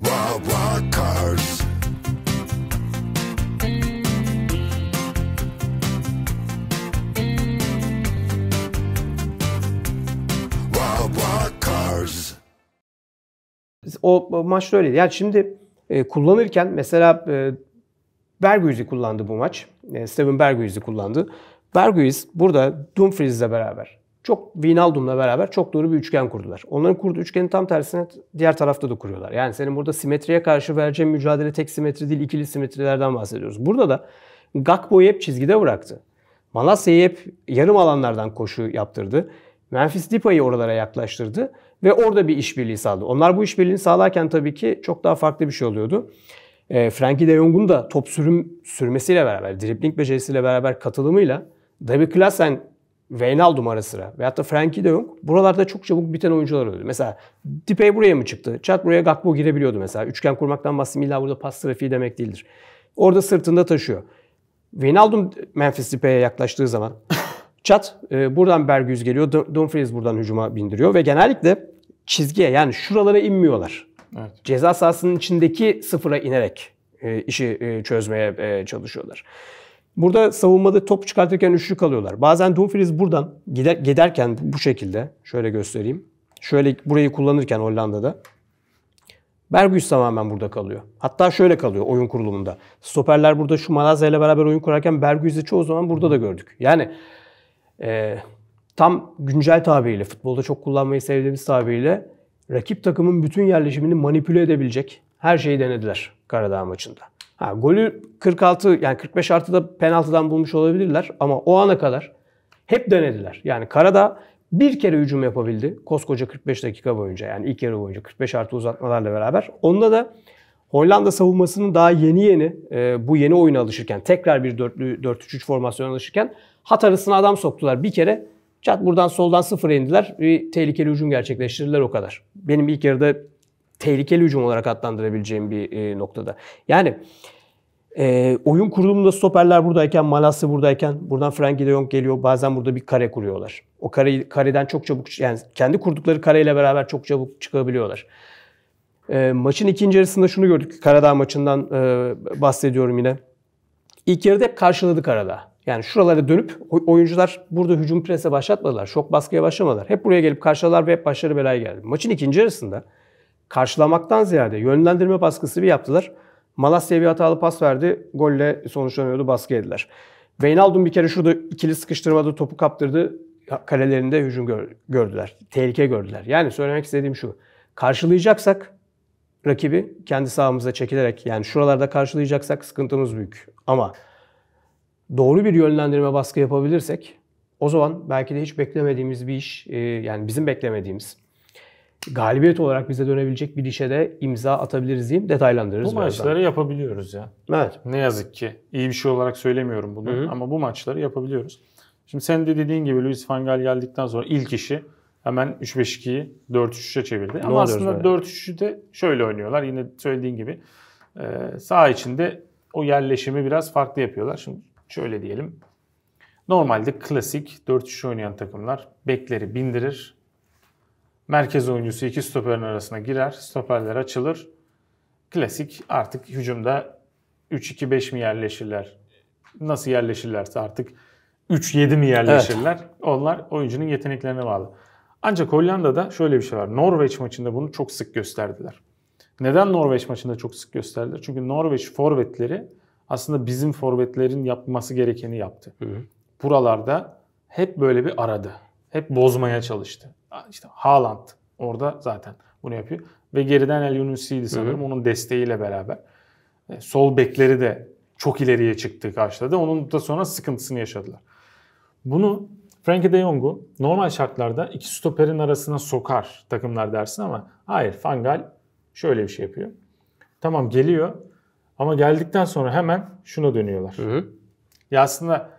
Wild Cars. Wawa Cars. O, o maç öyleydi. Yani şimdi e, kullanırken mesela e, Bergüiz'i kullandı bu maç. E, Steven Bergüiz'i kullandı. Bergüiz burada Dumfries'le beraber çok Wijnaldum'la beraber çok doğru bir üçgen kurdular. Onların kurduğu üçgenin tam tersine diğer tarafta da kuruyorlar. Yani senin burada simetriye karşı vereceğin mücadele tek simetri değil ikili simetrilerden bahsediyoruz. Burada da Gakpo'yu hep çizgide bıraktı. Malasya'yı hep yarım alanlardan koşu yaptırdı. Memphis Depay'ı oralara yaklaştırdı ve orada bir işbirliği sağladı. Onlar bu işbirliğini sağlarken tabii ki çok daha farklı bir şey oluyordu. E, Frankie de Jong'un da top sürüm sürmesiyle beraber, dribbling becerisiyle beraber katılımıyla David Klassen Wijnaldum ara sıra veyahut da Frankie de yok. Buralarda çok çabuk biten oyuncular oluyor. Mesela Dipey buraya mı çıktı? Chat buraya gakbo girebiliyordu mesela. Üçgen kurmaktan bahsettim illa burada pas trafiği demek değildir. Orada sırtında taşıyor. Wijnaldum Memphis Dipey'e yaklaştığı zaman Chat e, buradan Bergüz geliyor. Dumfries buradan hücuma bindiriyor ve genellikle çizgiye yani şuralara inmiyorlar. Evet. Ceza sahasının içindeki sıfıra inerek e, işi e, çözmeye e, çalışıyorlar. Burada savunmada top çıkartırken üçlük alıyorlar. Bazen Dumfries buradan gider, giderken bu şekilde şöyle göstereyim. Şöyle burayı kullanırken Hollanda'da Bergüs tamamen burada kalıyor. Hatta şöyle kalıyor oyun kurulumunda. Stoperler burada şu Malazya ile beraber oyun kurarken Bergüs'ü çoğu zaman burada da gördük. Yani e, tam güncel tabiriyle, futbolda çok kullanmayı sevdiğimiz tabiriyle rakip takımın bütün yerleşimini manipüle edebilecek her şeyi denediler Karadağ maçında. Ha, golü 46 yani 45 artıda penaltıdan bulmuş olabilirler ama o ana kadar hep denediler. Yani Karada bir kere hücum yapabildi koskoca 45 dakika boyunca yani ilk yarı boyunca 45 artı uzatmalarla beraber. Onda da Hollanda savunmasının daha yeni yeni e, bu yeni oyuna alışırken tekrar bir 4-3-3 formasyona alışırken hat arasına adam soktular. Bir kere çat buradan soldan sıfır indiler. Bir tehlikeli hücum gerçekleştirdiler o kadar. Benim ilk yarıda tehlikeli hücum olarak adlandırabileceğim bir e, noktada. Yani e, oyun kurulumunda stoperler buradayken, Malasya buradayken, buradan Frankie de Jong geliyor. Bazen burada bir kare kuruyorlar. O kareyi, kareden çok çabuk, yani kendi kurdukları kareyle beraber çok çabuk çıkabiliyorlar. E, maçın ikinci yarısında şunu gördük. Karadağ maçından e, bahsediyorum yine. İlk yarıda hep karşıladı Karadağ. Yani şuralara dönüp oyuncular burada hücum prese başlatmadılar. Şok baskıya başlamadılar. Hep buraya gelip karşıladılar ve hep başları belaya geldi. Maçın ikinci yarısında karşılamaktan ziyade yönlendirme baskısı bir yaptılar. Malasya bir hatalı pas verdi. Golle sonuçlanıyordu. Baskı yediler. Wijnaldum bir kere şurada ikili sıkıştırmada topu kaptırdı. Kalelerinde hücum gördüler. Tehlike gördüler. Yani söylemek istediğim şu. Karşılayacaksak rakibi kendi sahamıza çekilerek yani şuralarda karşılayacaksak sıkıntımız büyük. Ama doğru bir yönlendirme baskı yapabilirsek o zaman belki de hiç beklemediğimiz bir iş e, yani bizim beklemediğimiz galibiyet olarak bize dönebilecek bir dişe de imza atabiliriz diyeyim. Detaylandırırız Bu birazdan. maçları yapabiliyoruz ya. Evet. Ne yazık ki. iyi bir şey olarak söylemiyorum bunu Hı-hı. ama bu maçları yapabiliyoruz. Şimdi sen de dediğin gibi Luis Van Gaal geldikten sonra ilk işi hemen 3-5-2'yi 4-3-3'e çevirdi. Ne ama aslında böyle? 4-3'ü de şöyle oynuyorlar. Yine söylediğin gibi e, sağ içinde o yerleşimi biraz farklı yapıyorlar. Şimdi şöyle diyelim. Normalde klasik 4-3 oynayan takımlar bekleri bindirir Merkez oyuncusu iki stoperin arasına girer. Stoperler açılır. Klasik artık hücumda 3-2-5 mi yerleşirler? Nasıl yerleşirlerse artık 3-7 mi yerleşirler? Evet. Onlar oyuncunun yeteneklerine bağlı. Ancak Hollanda'da şöyle bir şey var. Norveç maçında bunu çok sık gösterdiler. Neden Norveç maçında çok sık gösterdiler? Çünkü Norveç forvetleri aslında bizim forvetlerin yapması gerekeni yaptı. Hı hı. Buralarda hep böyle bir aradı hep bozmaya çalıştı. İşte Haaland orada zaten bunu yapıyor. Ve geriden El Yunusi'ydi sanırım Hı-hı. onun desteğiyle beraber. E, sol bekleri de çok ileriye çıktı karşıladı. Onun da sonra sıkıntısını yaşadılar. Bunu Frankie de Jong'u normal şartlarda iki stoperin arasına sokar takımlar dersin ama hayır Fangal şöyle bir şey yapıyor. Tamam geliyor ama geldikten sonra hemen şuna dönüyorlar. Hı hı. Ya aslında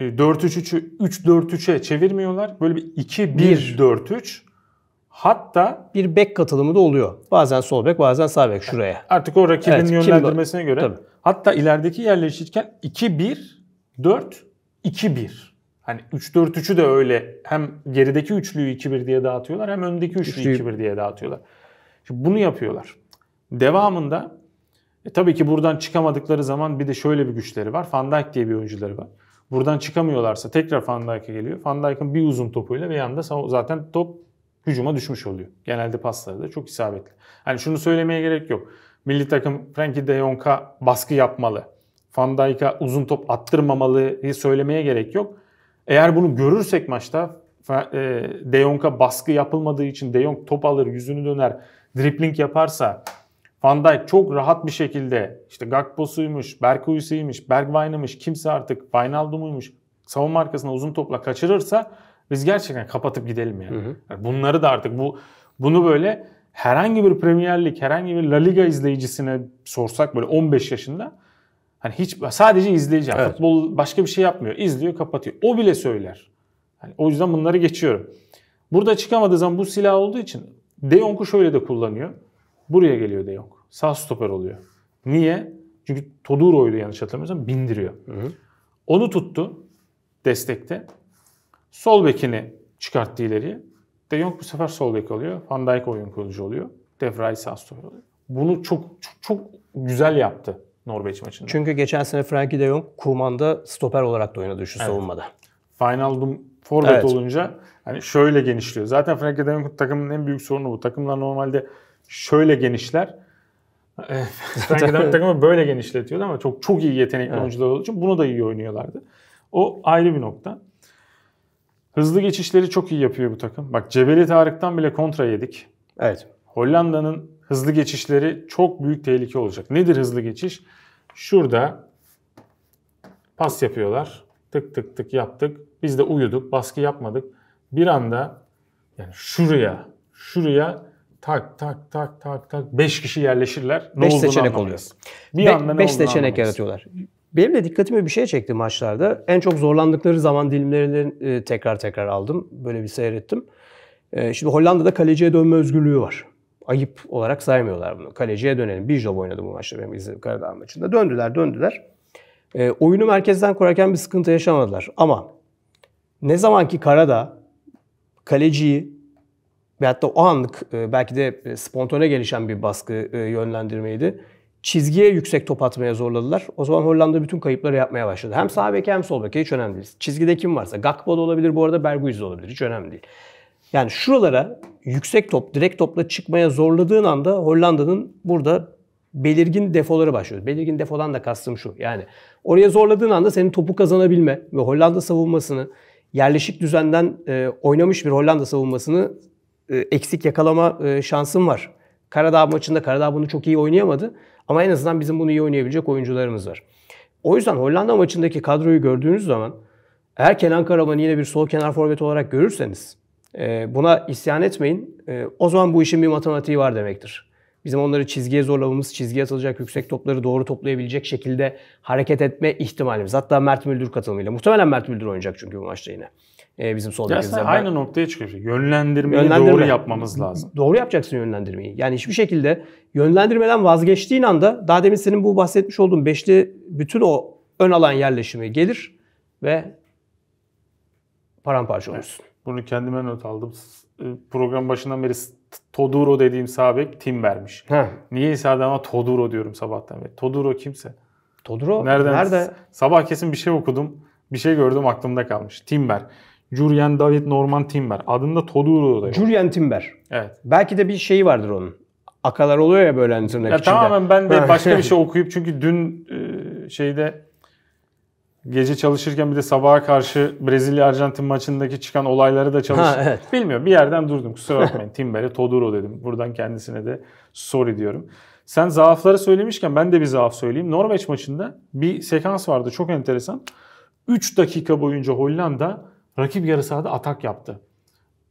4-3-3'ü e, 3-4-3'e çevirmiyorlar. Böyle bir 2-1-4-3. Hatta bir bek katılımı da oluyor. Bazen sol bek, bazen sağ bek şuraya. Artık o rakibin evet, yönlendirmesine kim... göre. Tabii. Hatta ilerideki yerleşirken 2-1-4-2-1. Hani 3-4-3'ü de öyle hem gerideki üçlüyü 2-1 diye dağıtıyorlar hem öndeki üçlüyü, üçlüyü... 2-1 diye dağıtıyorlar. Şimdi bunu yapıyorlar. Devamında e, tabii ki buradan çıkamadıkları zaman bir de şöyle bir güçleri var. Van Dijk diye bir oyuncuları var buradan çıkamıyorlarsa tekrar Van Dijk'e geliyor. Van Dijk'ın bir uzun topuyla bir yanda zaten top hücuma düşmüş oluyor. Genelde pasları da çok isabetli. Hani şunu söylemeye gerek yok. Milli takım Frankie de Jong'a baskı yapmalı. Van Dijk'a uzun top attırmamalı diye söylemeye gerek yok. Eğer bunu görürsek maçta e, De Jong'a baskı yapılmadığı için De Jong top alır, yüzünü döner, dripling yaparsa Van Dijk çok rahat bir şekilde işte Gakpo'suymuş, Berkuyu'suymuş, Bergwijn'ıymış, kimse artık Wijnaldum'uymuş savunma arkasına uzun topla kaçırırsa biz gerçekten kapatıp gidelim yani. Hı hı. bunları da artık bu bunu böyle herhangi bir Premier Lig, herhangi bir La Liga izleyicisine sorsak böyle 15 yaşında hani hiç sadece izleyici evet. futbol başka bir şey yapmıyor. İzliyor, kapatıyor. O bile söyler. Yani o yüzden bunları geçiyorum. Burada çıkamadığı zaman bu silah olduğu için De Jong'u şöyle de kullanıyor. Buraya geliyor De Jong. Sağ stoper oluyor. Niye? Çünkü Toduro'ydu yanlış hatırlamıyorsam bindiriyor. Hı hı. Onu tuttu destekte. Sol bekini çıkarttı ileriye. De Jong bu sefer sol bek oluyor. Van Dijk oyun kurucu oluyor. De Vrij sağ stoper oluyor. Bunu çok çok, çok güzel yaptı Norveç maçında. Çünkü geçen sene Frankie de Jong Kuman'da stoper olarak da oynadı şu evet. savunmada. Final Doom forvet evet. olunca hani şöyle genişliyor. Zaten Frankie de Jong takımın en büyük sorunu bu. Takımlar normalde şöyle genişler. Ee, Frank takımı böyle genişletiyordu ama çok çok iyi yetenekli evet. oyuncular olduğu için bunu da iyi oynuyorlardı. O ayrı bir nokta. Hızlı geçişleri çok iyi yapıyor bu takım. Bak Cebeli Tarık'tan bile kontra yedik. Evet. Hollanda'nın hızlı geçişleri çok büyük tehlike olacak. Nedir hızlı geçiş? Şurada pas yapıyorlar. Tık tık tık yaptık. Biz de uyuduk. Baskı yapmadık. Bir anda yani şuraya, şuraya tak tak tak tak tak 5 kişi yerleşirler. Ne beş seçenek oluyor. Bir Be- anda ne beş seçenek anlamayız. yaratıyorlar. Benim de dikkatimi bir şey çekti maçlarda. En çok zorlandıkları zaman dilimlerini e, tekrar tekrar aldım. Böyle bir seyrettim. E, şimdi Hollanda'da kaleciye dönme özgürlüğü var. Ayıp olarak saymıyorlar bunu. Kaleciye dönelim. Bir job oynadı bu maçta benim izlediğim Karadağ maçında. Döndüler döndüler. E, oyunu merkezden kurarken bir sıkıntı yaşamadılar. Ama ne zamanki Karadağ kaleciyi ve hatta o anlık e, belki de e, spontane gelişen bir baskı e, yönlendirmeydi. Çizgiye yüksek top atmaya zorladılar. O zaman Hollanda bütün kayıpları yapmaya başladı. Hem sağ beke hem sol beke hiç önemli değil. Çizgide kim varsa Gakpo da olabilir bu arada Berghuis de olabilir hiç önemli değil. Yani şuralara yüksek top, direkt topla çıkmaya zorladığın anda Hollanda'nın burada belirgin defoları başlıyor. Belirgin defodan da kastım şu. Yani oraya zorladığın anda senin topu kazanabilme ve Hollanda savunmasını yerleşik düzenden e, oynamış bir Hollanda savunmasını e, eksik yakalama e, şansım var. Karadağ maçında Karadağ bunu çok iyi oynayamadı. Ama en azından bizim bunu iyi oynayabilecek oyuncularımız var. O yüzden Hollanda maçındaki kadroyu gördüğünüz zaman eğer Kenan Karaman'ı yine bir sol kenar forvet olarak görürseniz e, buna isyan etmeyin. O zaman bu işin bir matematiği var demektir. Bizim onları çizgiye zorlamamız, çizgiye atılacak yüksek topları doğru toplayabilecek şekilde hareket etme ihtimalimiz. Hatta Mert Müldür katılımıyla. Muhtemelen Mert Müldür oynayacak çünkü bu maçta yine e, bizim sol bekimizde. aynı noktaya çıkıyor. Yönlendirmeyi yönlendirme. doğru yapmamız lazım. Doğru yapacaksın yönlendirmeyi. Yani hiçbir şekilde yönlendirmeden vazgeçtiğin anda daha demin senin bu bahsetmiş olduğun beşli bütün o ön alan yerleşimi gelir ve paramparça olursun. Evet. Bunu kendime not aldım. E, program başından beri Toduro dediğim sabek tim vermiş. Heh. Niyeyse adama Toduro diyorum sabahtan beri. Toduro kimse. Toduro? Nereden? Nerede? Sabah kesin bir şey okudum. Bir şey gördüm aklımda kalmış. Timber. Juryen David Norman Timber. Adında Toduro da yok. Juryen Timber. Evet. Belki de bir şeyi vardır onun. Akalar oluyor ya böyle hani tırnak ya Tamamen ben de başka bir şey okuyup çünkü dün e, şeyde gece çalışırken bir de sabaha karşı Brezilya Arjantin maçındaki çıkan olayları da çalıştım. Evet. Bilmiyorum bir yerden durdum kusura bakmayın. Timber'e Toduro dedim. Buradan kendisine de sorry diyorum. Sen zaafları söylemişken ben de bir zaaf söyleyeyim. Norveç maçında bir sekans vardı çok enteresan. 3 dakika boyunca Hollanda Rakip yarı sahada atak yaptı.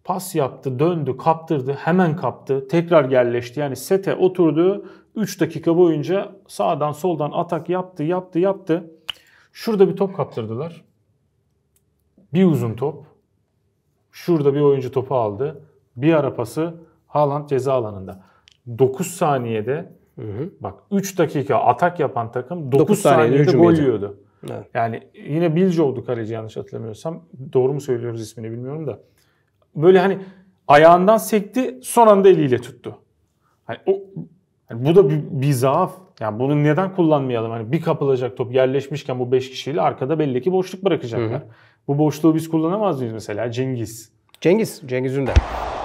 Pas yaptı, döndü, kaptırdı, hemen kaptı, tekrar yerleşti. Yani sete oturdu. 3 dakika boyunca sağdan soldan atak yaptı, yaptı, yaptı. Şurada bir top kaptırdılar. Bir uzun top. Şurada bir oyuncu topu aldı. Bir ara pası Haaland ceza alanında. 9 saniyede hı hı. bak 3 dakika atak yapan takım 9, saniyede, saniyede gol yiyordu. Evet. Yani yine Bilge oldu kaleci yanlış hatırlamıyorsam. Doğru mu söylüyoruz ismini bilmiyorum da. Böyle hani ayağından sekti son anda eliyle tuttu. Hani o hani bu da bir, bir zaaf. Yani bunu neden kullanmayalım? Hani bir kapılacak top yerleşmişken bu 5 kişiyle arkada belli ki boşluk bırakacaklar. Hı hı. Bu boşluğu biz kullanamaz mıyız mesela? Cengiz. Cengiz. Cengiz Ünder.